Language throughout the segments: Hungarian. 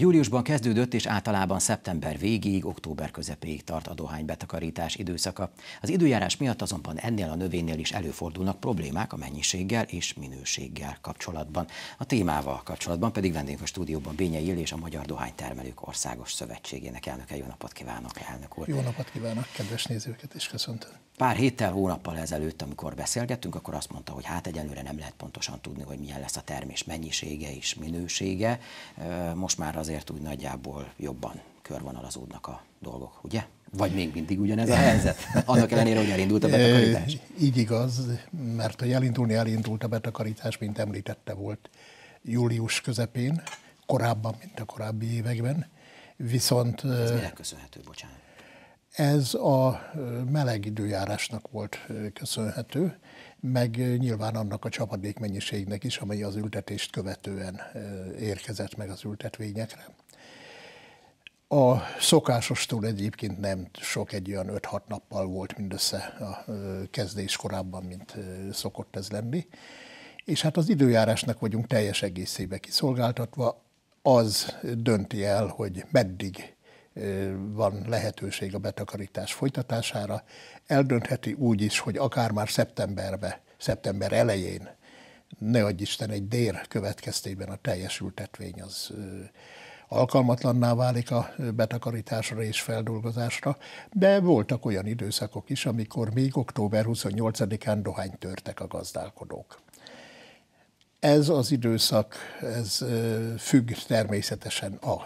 Júliusban kezdődött, és általában szeptember végéig, október közepéig tart a dohánybetakarítás időszaka. Az időjárás miatt azonban ennél a növénynél is előfordulnak problémák a mennyiséggel és minőséggel kapcsolatban. A témával kapcsolatban pedig vendégünk a stúdióban Bénye Ill és a Magyar Dohánytermelők Országos Szövetségének elnöke. Jó napot kívánok, elnök úr! Jó napot kívánok, kedves nézőket, és köszöntöm! Pár héttel, hónappal ezelőtt, amikor beszélgettünk, akkor azt mondta, hogy hát egyelőre nem lehet pontosan tudni, hogy milyen lesz a termés mennyisége és minősége. Most már azért úgy nagyjából jobban körvonalazódnak a dolgok, ugye? Vagy még mindig ugyanez a helyzet? Annak ellenére, hogy elindult a betakarítás? Így igaz, mert hogy elindulni elindult a betakarítás, mint említette volt július közepén, korábban, mint a korábbi években. Viszont... Ez minek köszönhető, bocsánat? Ez a meleg időjárásnak volt köszönhető, meg nyilván annak a csapadékmennyiségnek is, amely az ültetést követően érkezett meg az ültetvényekre. A szokásostól egyébként nem sok, egy olyan 5-6 nappal volt mindössze a kezdés korábban, mint szokott ez lenni. És hát az időjárásnak vagyunk teljes egészébe kiszolgáltatva, az dönti el, hogy meddig van lehetőség a betakarítás folytatására. Eldöntheti úgy is, hogy akár már szeptemberbe, szeptember elején, ne adj Isten, egy dér következtében a teljesültetvény az alkalmatlanná válik a betakarításra és feldolgozásra, de voltak olyan időszakok is, amikor még október 28-án dohány törtek a gazdálkodók. Ez az időszak ez függ természetesen a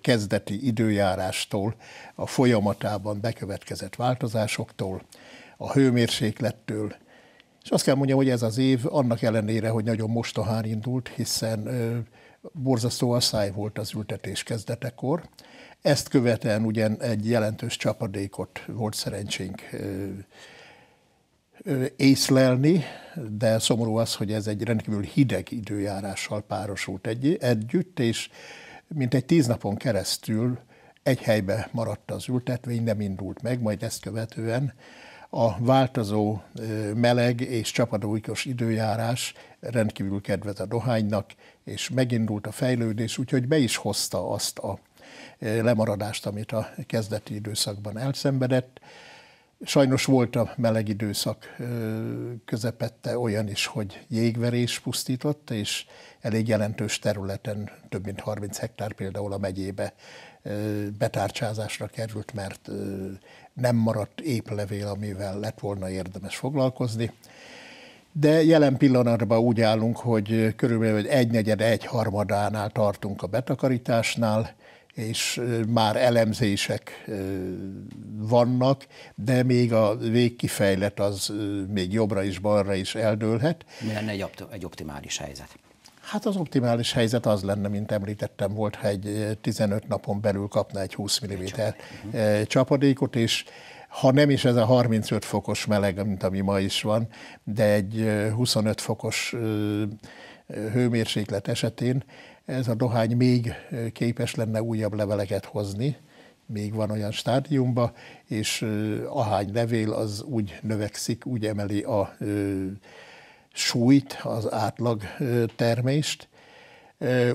kezdeti időjárástól, a folyamatában bekövetkezett változásoktól, a hőmérséklettől, és azt kell mondjam, hogy ez az év annak ellenére, hogy nagyon mostohán indult, hiszen borzasztó asszály volt az ültetés kezdetekor. Ezt követően ugyan egy jelentős csapadékot volt szerencsénk észlelni, de szomorú az, hogy ez egy rendkívül hideg időjárással párosult egy, együtt, és egy tíz napon keresztül egy helybe maradt az ültetvény, nem indult meg, majd ezt követően a változó meleg és csapadóikos időjárás rendkívül kedvez a dohánynak, és megindult a fejlődés, úgyhogy be is hozta azt a lemaradást, amit a kezdeti időszakban elszenvedett. Sajnos volt a meleg időszak közepette olyan is, hogy jégverés pusztított, és elég jelentős területen, több mint 30 hektár például a megyébe betárcsázásra került, mert nem maradt levél, amivel lett volna érdemes foglalkozni. De jelen pillanatban úgy állunk, hogy körülbelül egy negyed, egy harmadánál tartunk a betakarításnál, és már elemzések vannak, de még a végkifejlet az még jobbra is, balra is eldőlhet. Mi lenne egy, opt- egy optimális helyzet? Hát az optimális helyzet az lenne, mint említettem volt, ha egy 15 napon belül kapna egy 20 mm csapadékot, és ha nem is ez a 35 fokos meleg, mint ami ma is van, de egy 25 fokos hőmérséklet esetén ez a dohány még képes lenne újabb leveleket hozni, még van olyan stádiumban, és ahány levél az úgy növekszik, úgy emeli a súlyt, az átlag termést,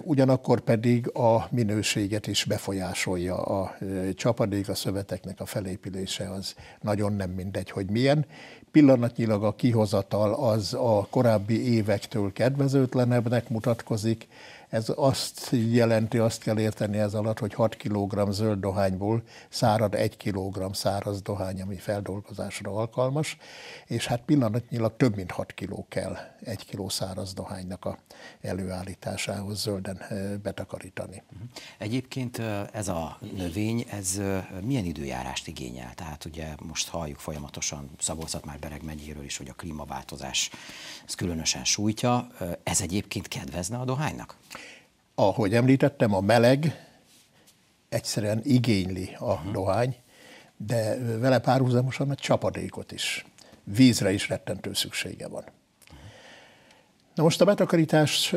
ugyanakkor pedig a minőséget is befolyásolja a csapadék, a szöveteknek a felépülése az nagyon nem mindegy, hogy milyen. Pillanatnyilag a kihozatal az a korábbi évektől kedvezőtlenebbnek mutatkozik, ez azt jelenti, azt kell érteni ez alatt, hogy 6 kg zöld dohányból szárad 1 kg száraz dohány, ami feldolgozásra alkalmas, és hát pillanatnyilag több mint 6 kg kell 1 kg száraz dohánynak a előállításához zölden betakarítani. Mhm. Egyébként ez a növény, ez milyen időjárást igényel? Tehát ugye most halljuk folyamatosan Szabolcszat már Bereg megyéről is, hogy a klímaváltozás ez különösen sújtja. Ez egyébként kedvezne a dohánynak? ahogy említettem, a meleg egyszerűen igényli a uh-huh. Mhm. dohány, de vele párhuzamosan a csapadékot is. Vízre is rettentő szüksége van. Na most a betakarítás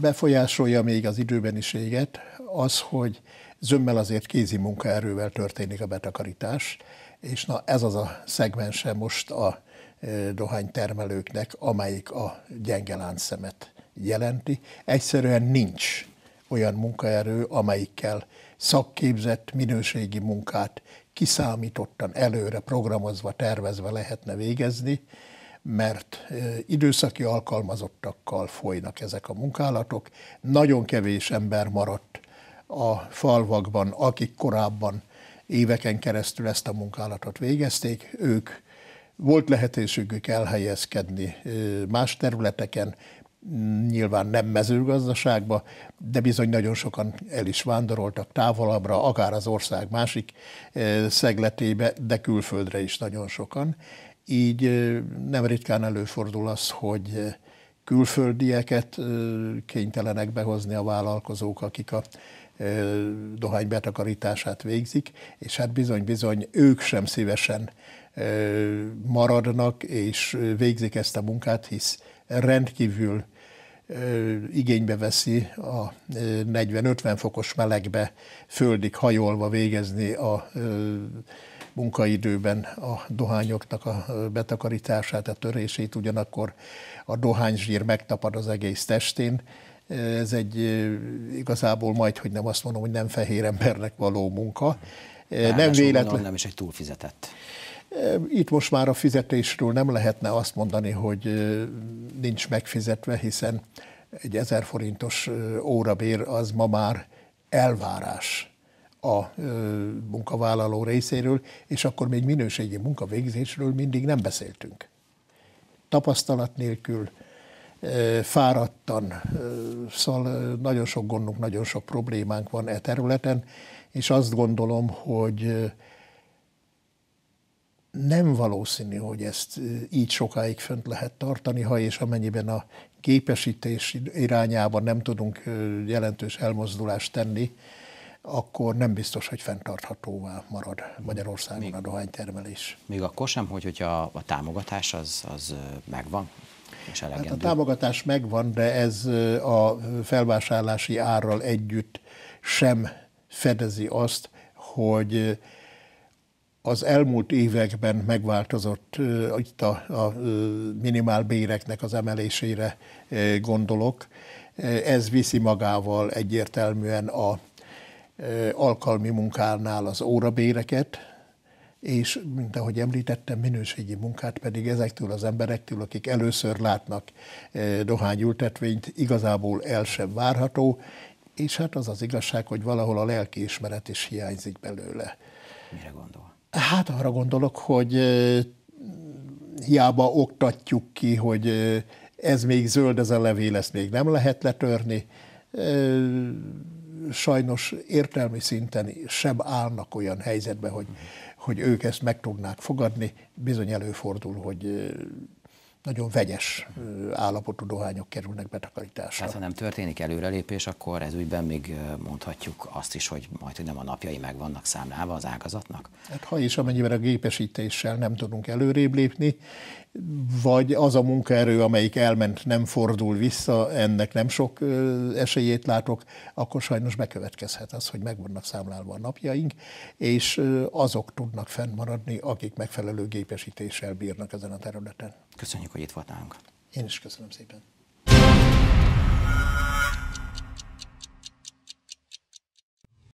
befolyásolja még az időbeniséget, az, hogy zömmel azért kézi munkaerővel történik a betakarítás, és na ez az a szegmense most a dohánytermelőknek, amelyik a gyenge láncszemet jelenti. Egyszerűen nincs olyan munkaerő, amelyikkel szakképzett, minőségi munkát kiszámítottan, előre programozva, tervezve lehetne végezni, mert időszaki alkalmazottakkal folynak ezek a munkálatok. Nagyon kevés ember maradt a falvakban, akik korábban éveken keresztül ezt a munkálatot végezték, ők volt lehetőségük elhelyezkedni más területeken, nyilván nem mezőgazdaságba, de bizony nagyon sokan el is vándoroltak távolabbra, akár az ország másik eh, szegletébe, de külföldre is nagyon sokan. Így eh, nem ritkán előfordul az, hogy eh, külföldieket kénytelenek behozni a vállalkozók, akik a dohány betakarítását végzik, és hát bizony-bizony ők sem szívesen maradnak és végzik ezt a munkát, hisz rendkívül igénybe veszi a 40-50 fokos melegbe földig hajolva végezni a munkaidőben a dohányoknak a betakarítását, a törését, ugyanakkor a dohányzsír megtapad az egész testén. Ez egy igazából majd, hogy nem azt mondom, hogy nem fehér embernek való munka. nem véletlen. Nem is egy túlfizetett. Itt most már a fizetésről nem lehetne azt mondani, hogy nincs megfizetve, hiszen egy 1000 forintos órabér az ma már elvárás a munkavállaló részéről, és akkor még minőségi munkavégzésről mindig nem beszéltünk. Tapasztalat nélkül, fáradtan, szóval nagyon sok gondunk, nagyon sok problémánk van e területen, és azt gondolom, hogy nem valószínű, hogy ezt így sokáig fönt lehet tartani, ha és amennyiben a gépesítés irányában nem tudunk jelentős elmozdulást tenni, akkor nem biztos, hogy fenntarthatóvá marad Magyarországon még, a dohánytermelés. Még akkor sem, hogy, hogy a, a támogatás az, az megvan? És hát a támogatás megvan, de ez a felvásárlási árral együtt sem fedezi azt, hogy az elmúlt években megváltozott, itt a, a minimálbéreknek az emelésére gondolok, ez viszi magával egyértelműen a alkalmi munkánál az órabéreket, és, mint ahogy említettem, minőségi munkát pedig ezektől az emberektől, akik először látnak dohányültetvényt, igazából el sem várható, és hát az az igazság, hogy valahol a lelkiismeret is hiányzik belőle. Mire gondol? Hát arra gondolok, hogy hiába oktatjuk ki, hogy ez még zöld, ez a levél, ezt még nem lehet letörni. Sajnos értelmi szinten sem állnak olyan helyzetbe, hogy, hogy ők ezt meg tudnák fogadni. Bizony előfordul, hogy nagyon vegyes állapotú dohányok kerülnek betakarításra. Tehát ha nem történik előrelépés, akkor ez ügyben még mondhatjuk azt is, hogy majd hogy nem a napjai meg vannak számlálva az ágazatnak? Hát ha is, amennyiben a gépesítéssel nem tudunk előrébb lépni, vagy az a munkaerő, amelyik elment, nem fordul vissza, ennek nem sok esélyét látok, akkor sajnos bekövetkezhet az, hogy meg vannak számlálva a napjaink, és azok tudnak fennmaradni, akik megfelelő gépesítéssel bírnak ezen a területen. Köszönjük, hogy itt volt Én is köszönöm szépen.